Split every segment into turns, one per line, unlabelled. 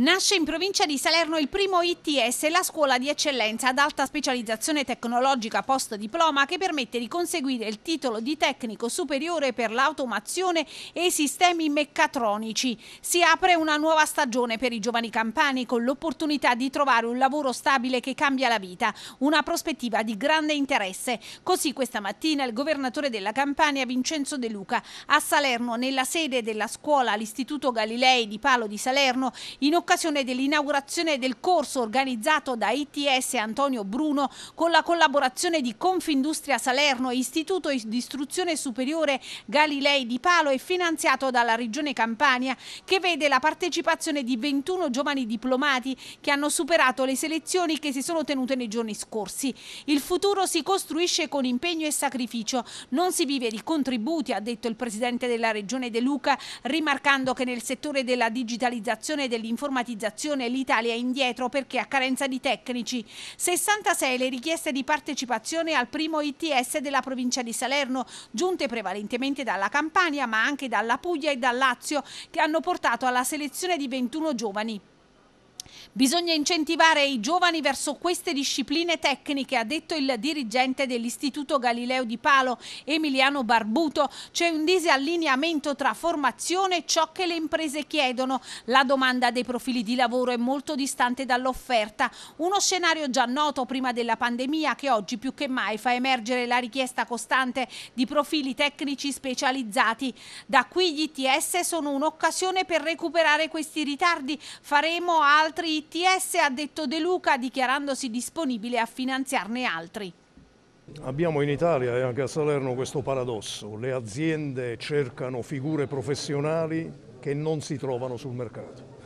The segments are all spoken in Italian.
Nasce in provincia di Salerno il primo ITS, la scuola di eccellenza ad alta specializzazione tecnologica post diploma che permette di conseguire il titolo di tecnico superiore per l'automazione e i sistemi meccatronici. Si apre una nuova stagione per i giovani campani con l'opportunità di trovare un lavoro stabile che cambia la vita, una prospettiva di grande interesse. Così questa mattina il governatore della Campania Vincenzo De Luca a Salerno nella sede della scuola all'Istituto Galilei di Palo di Salerno in occasione dell'inaugurazione del corso organizzato da ITS Antonio Bruno con la collaborazione di Confindustria Salerno, Istituto di Istruzione Superiore Galilei di Palo e finanziato dalla Regione Campania, che vede la partecipazione di 21 giovani diplomati che hanno superato le selezioni che si sono tenute nei giorni scorsi. Il futuro si costruisce con impegno e sacrificio, non si vive di contributi, ha detto il Presidente della Regione De Luca, rimarcando che nel settore della digitalizzazione e dell'informazione automatizzazione l'Italia è indietro perché ha carenza di tecnici. 66 le richieste di partecipazione al primo ITS della provincia di Salerno, giunte prevalentemente dalla Campania ma anche dalla Puglia e dal Lazio, che hanno portato alla selezione di 21 giovani. Bisogna incentivare i giovani verso queste discipline tecniche, ha detto il dirigente dell'Istituto Galileo di Palo, Emiliano Barbuto. C'è un disallineamento tra formazione e ciò che le imprese chiedono. La domanda dei profili di lavoro è molto distante dall'offerta. Uno scenario già noto prima della pandemia che oggi più che mai fa emergere la richiesta costante di profili tecnici specializzati. Da qui gli ITS sono un'occasione per recuperare questi ritardi. Faremo altri ITS ha detto De Luca dichiarandosi disponibile a finanziarne altri.
Abbiamo in Italia e anche a Salerno questo paradosso, le aziende cercano figure professionali che non si trovano sul mercato.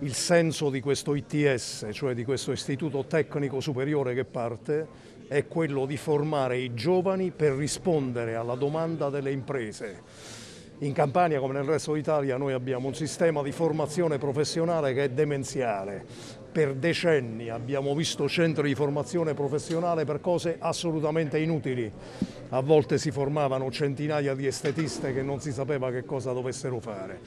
Il senso di questo ITS, cioè di questo istituto tecnico superiore che parte, è quello di formare i giovani per rispondere alla domanda delle imprese in Campania, come nel resto d'Italia, noi abbiamo un sistema di formazione professionale che è demenziale. Per decenni abbiamo visto centri di formazione professionale per cose assolutamente inutili. A volte si formavano centinaia di estetiste che non si sapeva che cosa dovessero fare.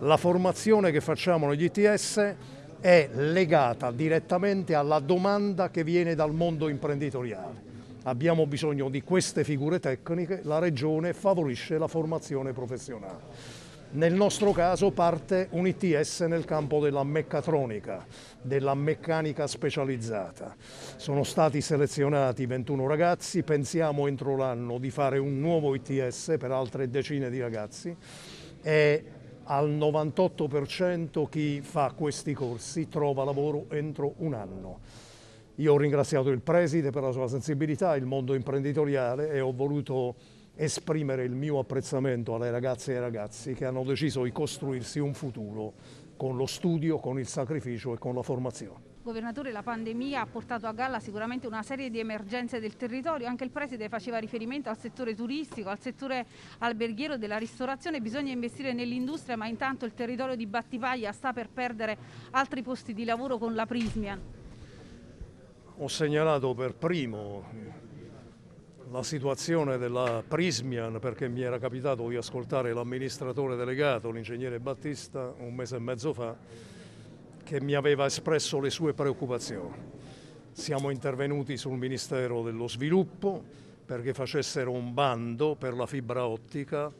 La formazione che facciamo negli ITS è legata direttamente alla domanda che viene dal mondo imprenditoriale abbiamo bisogno di queste figure tecniche, la Regione favorisce la formazione professionale. Nel nostro caso parte un ITS nel campo della meccatronica, della meccanica specializzata. Sono stati selezionati 21 ragazzi, pensiamo entro l'anno di fare un nuovo ITS per altre decine di ragazzi e al 98% chi fa questi corsi trova lavoro entro un anno. Io ho ringraziato il preside per la sua sensibilità, il mondo imprenditoriale e ho voluto esprimere il mio apprezzamento alle ragazze e ai ragazzi che hanno deciso di costruirsi un futuro con lo studio, con il sacrificio e con la formazione.
Governatore, la pandemia ha portato a galla sicuramente una serie di emergenze del territorio, anche il Preside faceva riferimento al settore turistico, al settore alberghiero della ristorazione, bisogna investire nell'industria ma intanto il territorio di Battipaglia sta per perdere altri posti di lavoro con la Prismian
ho segnalato per primo la situazione della Prismian perché mi era capitato di ascoltare l'amministratore delegato, l'ingegnere Battista, un mese e mezzo fa, che mi aveva espresso le sue preoccupazioni. Siamo intervenuti sul Ministero dello Sviluppo perché facessero un bando per la fibra ottica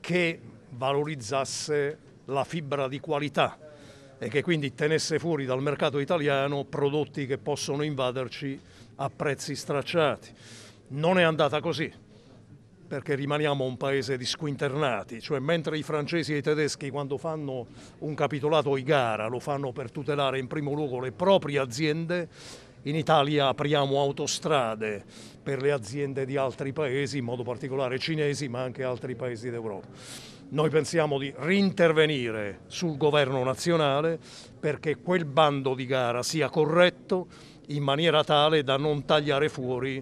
che valorizzasse la fibra di qualità e che quindi tenesse fuori dal mercato italiano prodotti che possono invaderci a prezzi stracciati. Non è andata così, perché rimaniamo un paese di squinternati, cioè mentre i francesi e i tedeschi quando fanno un capitolato gara lo fanno per tutelare in primo luogo le proprie aziende, in Italia apriamo autostrade per le aziende di altri paesi, in modo particolare cinesi, ma anche altri paesi d'Europa. Noi pensiamo di rintervenire sul governo nazionale perché quel bando di gara sia corretto in maniera tale da non tagliare fuori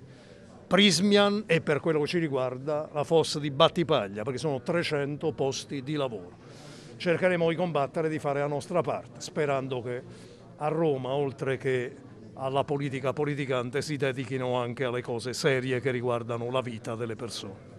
Prismian e per quello che ci riguarda la fossa di Battipaglia perché sono 300 posti di lavoro. Cercheremo di combattere e di fare la nostra parte sperando che a Roma oltre che alla politica politicante si dedichino anche alle cose serie che riguardano la vita delle persone.